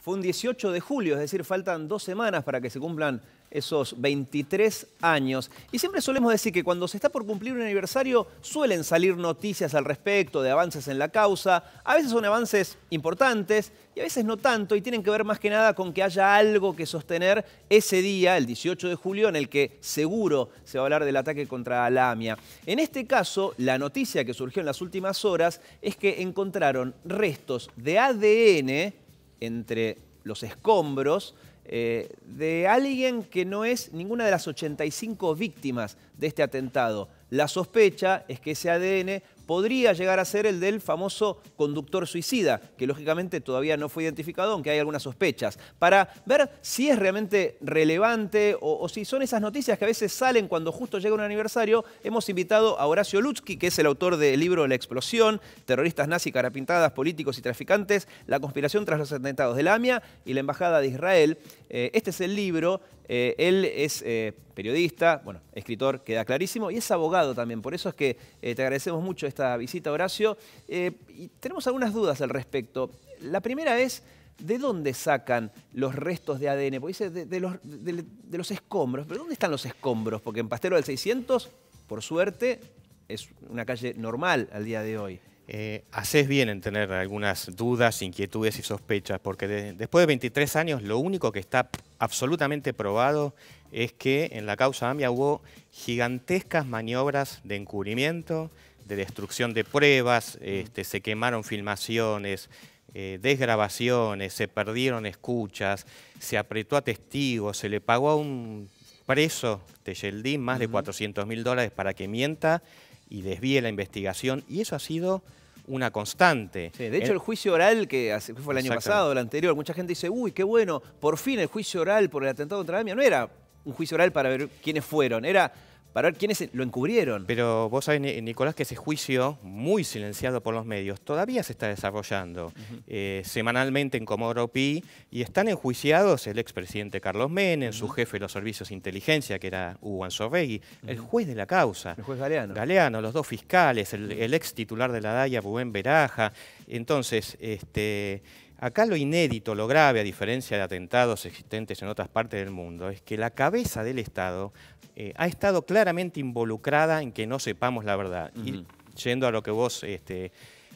fue un 18 de julio, es decir, faltan dos semanas para que se cumplan esos 23 años. Y siempre solemos decir que cuando se está por cumplir un aniversario suelen salir noticias al respecto de avances en la causa. A veces son avances importantes y a veces no tanto y tienen que ver más que nada con que haya algo que sostener ese día, el 18 de julio, en el que seguro se va a hablar del ataque contra Alamia. En este caso, la noticia que surgió en las últimas horas es que encontraron restos de ADN entre los escombros eh, de alguien que no es ninguna de las 85 víctimas de este atentado. La sospecha es que ese ADN podría llegar a ser el del famoso conductor suicida, que lógicamente todavía no fue identificado, aunque hay algunas sospechas, para ver si es realmente relevante o, si son esas noticias que a veces salen cuando justo llega un aniversario. Hemos invitado a Horacio Lutsky, que es el autor del libro La explosión, terroristas nazis, carapintadas, políticos y traficantes, la conspiración tras los atentados de la AMIA y la Embajada de Israel. Eh, este es el libro eh, él es eh, periodista, bueno, escritor, queda clarísimo, y es abogado también. Por eso es que te agradecemos mucho este visita, Horacio. Eh, y tenemos algunas dudas al respecto. La primera es, ¿de dónde sacan los restos de ADN? Porque dice, de, los, escombros. ¿Pero dónde están los escombros? Porque en Pastero del 600, por suerte, es una calle normal al día de hoy. Eh, haces bien en tener algunas dudas, inquietudes y sospechas, porque después de 23 años lo único que está absolutamente probado es que en la causa AMIA hubo gigantescas maniobras de encubrimiento, de destrucción de pruebas, este, se quemaron filmaciones, eh, desgrabaciones, se perdieron escuchas, se apretó a testigos, se le pagó a un preso de Yeldín más de 400 mil dólares para que mienta y desvíe la investigación. Y eso ha sido una constante. de hecho, el juicio oral que fue el año pasado, el anterior, mucha gente dice, uy, qué bueno, por fin el juicio oral por el atentado contra la no era un juicio oral para ver quiénes fueron, era para ver quiénes lo encubrieron. Pero vos sabés, Nicolás, que ese juicio, muy silenciado por los medios, todavía se está desarrollando eh, semanalmente en Comodoro Pi y están enjuiciados el expresidente Carlos Menem, su jefe de los servicios de inteligencia, que era Hugo Anzorregui, el juez de la causa. El juez Galeano. Galeano, los dos fiscales, el, ex titular de la DAIA, Rubén Veraja. Entonces, este Acá lo inédito, lo grave, a diferencia de atentados existentes en otras partes del mundo, es que la cabeza del Estado eh, ha estado claramente involucrada en que no sepamos la verdad. Y yendo a lo que vos este,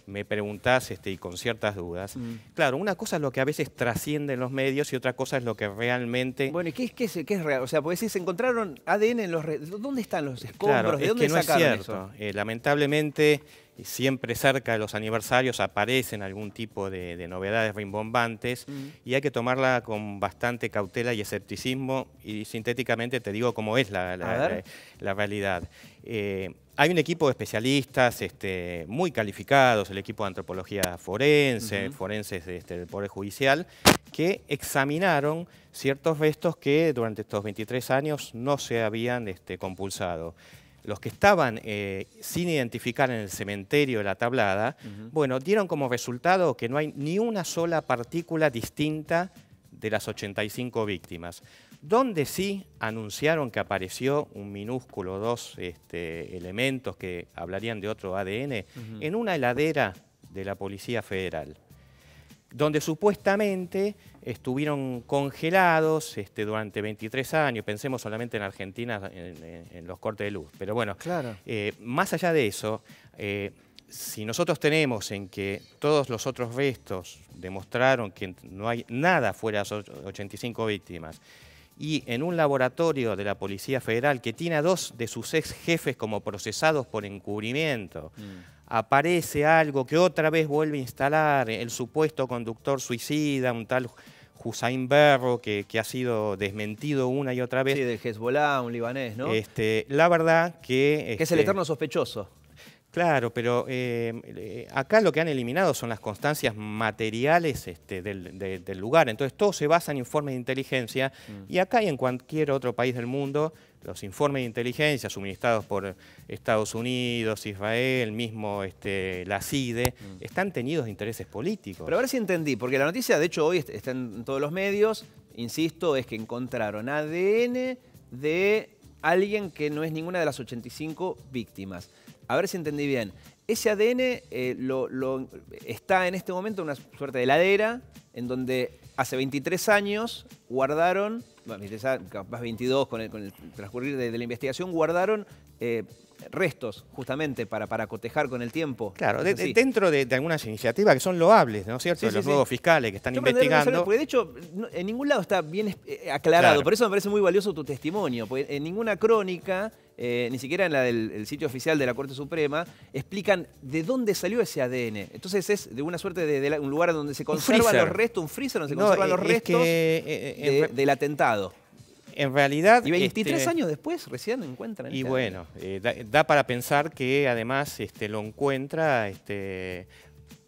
me preguntás este, y con ciertas dudas, claro, una cosa es lo que a veces trasciende en los medios y otra cosa es lo que realmente... Bueno, ¿y qué, es, real? O sea, porque si se encontraron ADN en los... ¿Dónde están los escombros? ¿De dónde es que no es cierto. Eh, lamentablemente siempre cerca de los aniversarios aparecen algún tipo de, novedades rimbombantes y hay que tomarla con bastante cautela y escepticismo y sintéticamente te digo cómo es la, realidad. Eh, hay un equipo de especialistas este, muy calificados, el equipo de antropología forense, forenses este, del Poder Judicial, que examinaron ciertos restos que durante estos 23 años no se habían este, compulsado los que estaban eh, sin identificar en el cementerio de la tablada, bueno, dieron como resultado que no hay ni una sola partícula distinta de las 85 víctimas, donde sí anunciaron que apareció un minúsculo dos este, elementos que hablarían de otro ADN en una heladera de la Policía Federal donde supuestamente estuvieron congelados este, durante 23 años, pensemos solamente en Argentina, en, los cortes de luz. Pero bueno, claro. Eh, más allá de eso, eh, si nosotros tenemos en que todos los otros restos demostraron que no hay nada fuera de las 85 víctimas, y en un laboratorio de la Policía Federal que tiene a dos de sus ex jefes como procesados por encubrimiento, mm aparece algo que otra vez vuelve a instalar el supuesto conductor suicida, un tal Hussein Berro, que, ha sido desmentido una y otra vez. Sí, del Hezbollah, un libanés, ¿no? Este, la verdad que... que es el este, eterno sospechoso. Claro, pero eh, eh, acá lo que han eliminado son las constancias materiales este, del, lugar. Entonces todo se basa en informes de inteligencia mm. y acá y en cualquier otro país del mundo los informes de inteligencia suministrados por Estados Unidos, Israel, mismo este, la CIDE, mm. están tenidos de intereses políticos. Pero a ver si entendí, porque la noticia, de hecho, hoy está en todos los medios, insisto, es que encontraron ADN de alguien que no es ninguna de las 85 víctimas. A ver si entendí bien. Ese ADN eh, lo, está en este momento en una suerte de heladera en donde hace 23 años guardaron, más 22 con el, transcurrir de, la investigación, guardaron eh, restos justamente para, para cotejar con el tiempo. Claro, dentro de, algunas iniciativas que son loables, ¿no es cierto? los fiscales que están investigando. de hecho, en ningún lado está bien eh, aclarado, por eso me parece muy valioso tu testimonio, porque en ninguna crónica... Eh, ni siquiera en la del el sitio oficial de la Corte Suprema, explican de dónde salió ese ADN. Entonces es de una suerte de, un lugar donde se conservan los restos, un freezer donde se conservan eh, los restos eh, del atentado. En realidad... Y 23 este, años después recién encuentran. Y este bueno, da, para pensar que además este, lo encuentra este,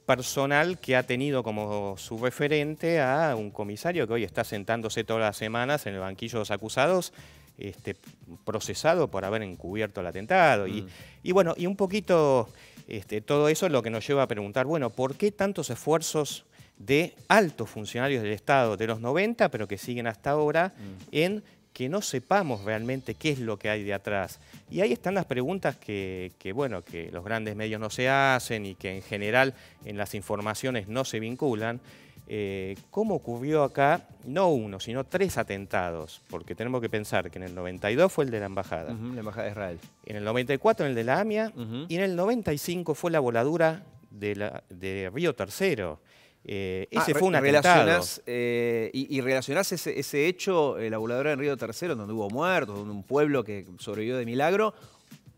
personal que ha tenido como su referente a un comisario que hoy está sentándose todas las semanas en el banquillo de los acusados este, procesado por haber encubierto el atentado. Y, mm. bueno, y un poquito este, todo eso es lo que nos lleva a preguntar, bueno, ¿por qué tantos esfuerzos de altos funcionarios del Estado de los 90, pero que siguen hasta ahora mm. en que no sepamos realmente qué es lo que hay de atrás. Y ahí están las preguntas que, bueno, que los grandes medios no se hacen y que en general en las informaciones no se vinculan. Eh, cómo ocurrió acá, no uno, sino tres atentados, porque tenemos que pensar que en el 92 fue el de la embajada. la embajada de Israel. En el 94 el de la AMIA y en el 95 fue la voladura de, la, de Río Tercero. Eh, ese ah, fue un atentado. Eh, y, y, relacionás ese, hecho, la voladura en Río Tercero, donde hubo muertos, donde un pueblo que sobrevivió de milagro,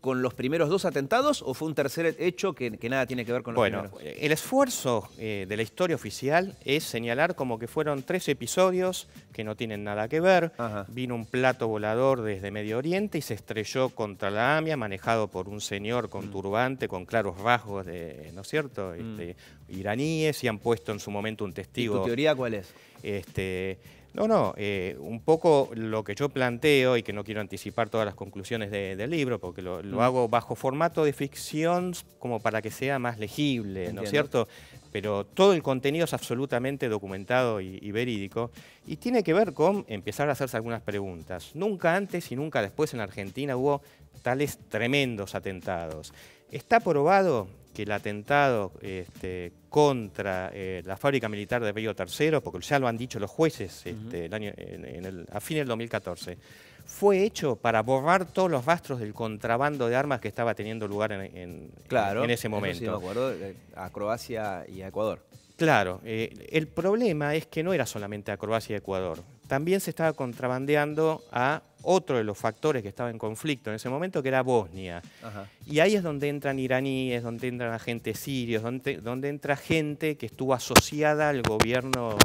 con los primeros dos atentados o fue un tercer hecho que, nada tiene que ver con los bueno, eh, el esfuerzo eh, de la historia oficial es señalar como que fueron tres episodios que no tienen nada que ver. Vino un plato volador desde Medio Oriente y se estrelló contra la AMIA, manejado por un señor con mm. turbante, con claros rasgos de, ¿no es cierto?, mm. este, iraníes y han puesto en su momento un testigo. ¿Y tu teoría cuál es? Este, no, no, eh, un poco lo que yo planteo, y que no quiero anticipar todas las conclusiones del libro, porque lo, mm. hago bajo formato de ficción como para que sea más legible, ¿no es cierto? Pero todo el contenido es absolutamente documentado y, y, verídico, y tiene que ver con empezar a hacerse algunas preguntas. Nunca antes y nunca después en Argentina hubo tales tremendos atentados. Está probado que el atentado este, contra eh, la fábrica militar de Bello III, porque ya lo han dicho los jueces este, en, a fines del 2014, fue hecho para borrar todos los rastros del contrabando de armas que estaba teniendo lugar en, en ese momento. Claro, eh, a Croacia y a Ecuador. Claro, eh, el problema es que no era solamente a Croacia y Ecuador también se estaba contrabandeando a otro de los factores que estaba en conflicto en ese momento, que era Bosnia. Y ahí es donde entran iraníes, donde entran agentes sirios, donde, donde entra gente que estuvo asociada al gobierno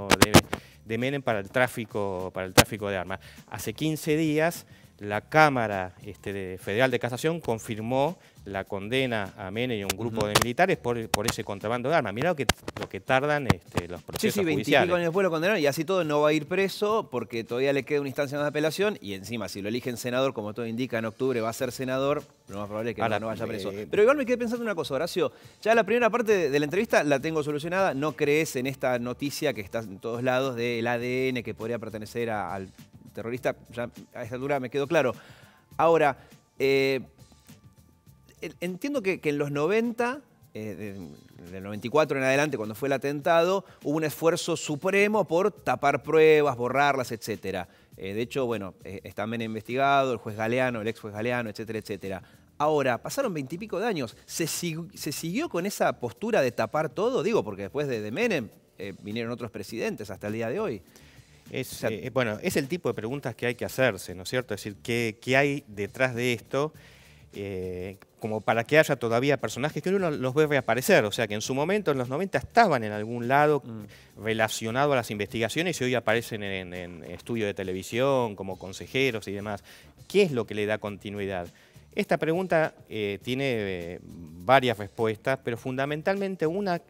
de, Menem para el, tráfico, para el tráfico de armas. Hace 15 días la Cámara este, Federal de Casación confirmó la condena a Mene y un grupo de militares por, ese contrabando de armas. Mirá lo que, lo que tardan este, los procesos sí, sí, 25 años después lo condenaron y así todo no va a ir preso porque todavía le queda una instancia más de apelación y encima si lo eligen senador, como todo indica, en octubre va a ser senador, lo más probable es que Ahora, no, vaya eh, preso. Eh, Pero igual me quedé pensando una cosa, Horacio. Ya la primera parte de la entrevista la tengo solucionada. ¿No crees en esta noticia que está en todos lados del ADN que podría pertenecer al terrorista, ya a esta altura me quedó claro. Ahora, eh, entiendo que, en los 90, eh, del 94 en adelante, cuando fue el atentado, hubo un esfuerzo supremo por tapar pruebas, borrarlas, etc. Eh, de hecho, bueno, está bien investigado, el juez Galeano, el ex juez Galeano, etcétera, etcétera. Ahora, pasaron veintipico de años. ¿Se, siguió con esa postura de tapar todo? Digo, porque después de, de Menem vinieron otros presidentes hasta el día de hoy. Eh, bueno, es el tipo de preguntas que hay que hacerse, ¿no es cierto? Es decir, ¿qué, hay detrás de esto? Eh, como para que haya todavía personajes que uno los ve reaparecer, o sea que en su momento, en los 90, estaban en algún lado mm. relacionado a las investigaciones y hoy aparecen en, estudios de televisión como consejeros y demás. ¿Qué es lo que le da continuidad? Esta pregunta eh, tiene varias respuestas, pero fundamentalmente una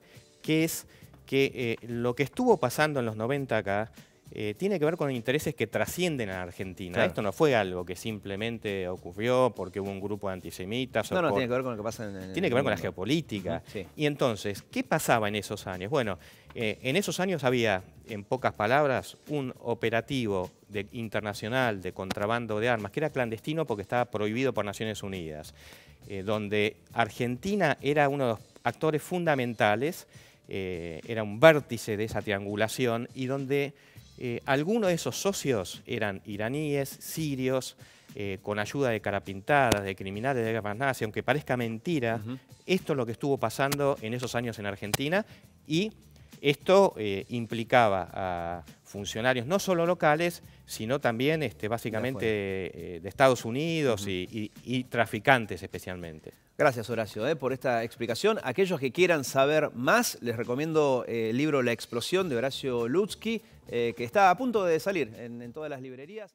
que es que lo que estuvo pasando en los 90 acá eh, tiene que ver con intereses que trascienden a Argentina. Esto no fue algo que simplemente ocurrió porque hubo un grupo antisemita. antisemitas. No, no, tiene que ver con lo que pasa en el Tiene que ver con la geopolítica. Y entonces, ¿qué pasaba en esos años? Bueno, eh, en esos años había, en pocas palabras, un operativo internacional de contrabando de armas que era clandestino porque estaba prohibido por Naciones Unidas, eh, donde Argentina era uno de los actores fundamentales, era un vértice de esa triangulación y donde eh, algunos de esos socios eran iraníes, sirios, eh, con ayuda de carapintadas, de criminales de guerra aunque parezca mentira, esto es lo que estuvo pasando en esos años en Argentina y esto eh, implicaba a funcionarios no solo locales, sino también este, básicamente de, Estados Unidos y, y, traficantes especialmente. Gracias Horacio por esta explicación. Aquellos que quieran saber más, les recomiendo el libro La explosión de Horacio Lutsky. Eh, que está a punto de salir en todas las librerías.